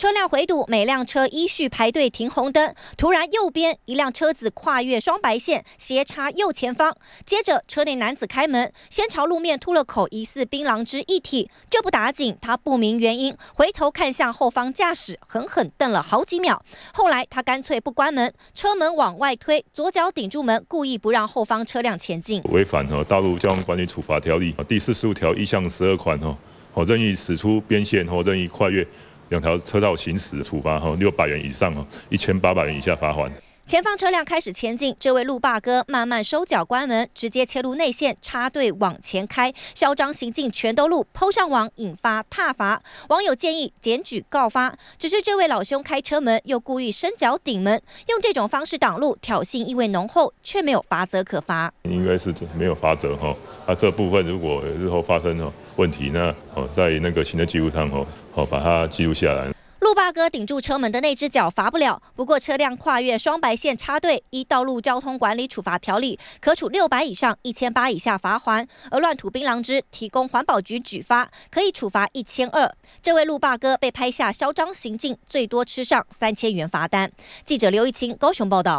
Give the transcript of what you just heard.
车辆回堵，每辆车依序排队停红灯。突然，右边一辆车子跨越双白线，斜插右前方。接着，车内男子开门，先朝路面吐了口疑似槟榔汁液体。这不打紧，他不明原因回头看向后方驾驶，狠狠瞪了好几秒。后来，他干脆不关门，车门往外推，左脚顶住门，故意不让后方车辆前进。违反了《大路交通管理处罚条例》第四十五条一项十二款哦，哦，任意驶出边线或任意跨越。两条车道行驶处罚，哈，六百元以上，一千八百元以下罚款。前方车辆开始前进，这位路霸哥慢慢收脚关门，直接切入内线插队往前开，嚣张行径全都路抛上网引发踏罚。网友建议检举告发，只是这位老兄开车门又故意伸脚顶门，用这种方式挡路，挑衅意味浓厚，却没有罚则可罚。应该是没有罚则哈，那这部分如果日后发生哦问题，那哦在那个行车记录上哦哦把它记录下来。路霸哥顶住车门的那只脚罚不了，不过车辆跨越双白线插队，依《道路交通管理处罚条例》，可处六百以上一千八以下罚还，而乱吐槟榔汁，提供环保局举发，可以处罚一千二。这位路霸哥被拍下嚣张行径，最多吃上三千元罚单。记者刘一清，高雄报道。